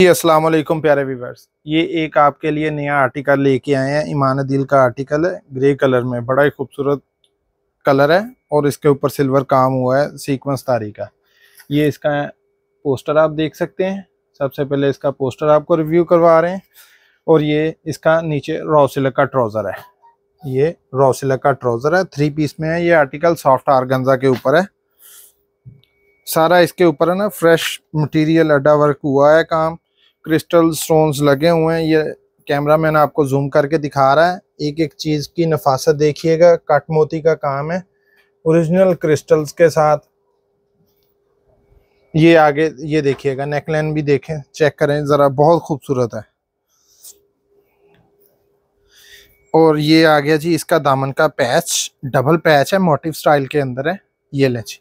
जी अस्सलाम वालेकुम प्यारे व्यूवर्स ये एक आपके लिए नया आर्टिकल लेके आए हैं ईमान दिल का आर्टिकल है ग्रे कलर में बड़ा ही खूबसूरत कलर है और इसके ऊपर सिल्वर काम हुआ है सीक्वेंस तारी का ये इसका पोस्टर आप देख सकते हैं सबसे पहले इसका पोस्टर आपको रिव्यू करवा रहे हैं और ये इसका नीचे रॉसिल का ट्राउज़र है ये रॉसिलक का ट्राउज़र है थ्री पीस में है ये आर्टिकल सॉफ्ट आरगंजा के ऊपर है सारा इसके ऊपर है ना फ्रेश मटेरियल अड्डा वर्क हुआ है काम क्रिस्टल स्टोन्स लगे हुए हैं ये कैमरा मैन आपको जूम करके दिखा रहा है एक एक चीज़ की नफासत देखिएगा कट मोती का काम है ओरिजिनल क्रिस्टल्स के साथ ये आगे ये देखिएगा नेकलाइन भी देखें चेक करें ज़रा बहुत खूबसूरत है और ये आ गया जी इसका दामन का पैच डबल पैच है मोटिव स्टाइल के अंदर है ये ले जी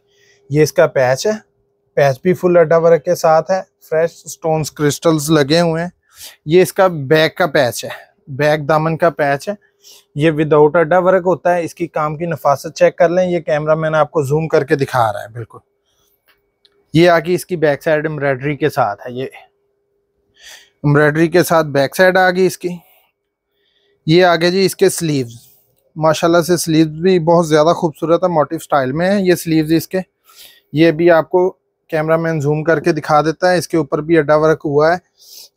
ये इसका पैच है पैच भी फुल अड्डा वर्क के साथ है फ्रेश स्टोन्स क्रिस्टल्स लगे हुए हैं ये इसका बैक का पैच है बैक दामन का पैच है ये विदाउट अड्डा वर्क होता है इसकी काम की नफासत चेक कर लें ये कैमरा मैंने आपको जूम करके दिखा रहा है बिल्कुल ये आगे इसकी बैक साइड एम्ब्रॉयडरी के साथ है ये एम्ब्रॉयडरी के साथ बैक साइड आ गई इसकी ये आगे जी इसके स्लीव्स माशाल्लाह से स्लीव्स भी बहुत ज़्यादा खूबसूरत है मोटिव स्टाइल में है ये स्लीव्स इसके ये भी आपको कैमरामैन जूम करके दिखा देता है इसके ऊपर भी अड्डा वर्क हुआ है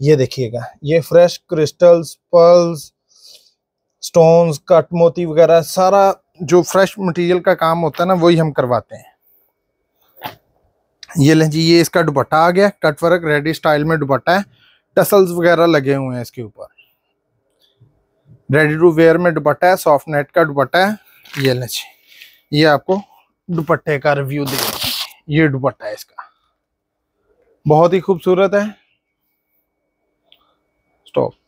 ये देखिएगा ये fresh crystals pearls stones cut मोती वगैरह सारा जो फ्रेश मटेरियल का काम होता है ना वही हम करवाते हैं ये लें जी ये इसका दुपट्टा आ गया कट वर्क रेडी स्टाइल में दुपट्टा है टसल्स वगैरह लगे हुए हैं इसके ऊपर रेडी टू वेयर में दुपट्टा है सॉफ्ट नेट का दुपट्टा है ये लें जी ये आपको दुपट्टे का रिव्यू दे ये दुपट्टा है इसका बहुत ही खूबसूरत है स्टॉप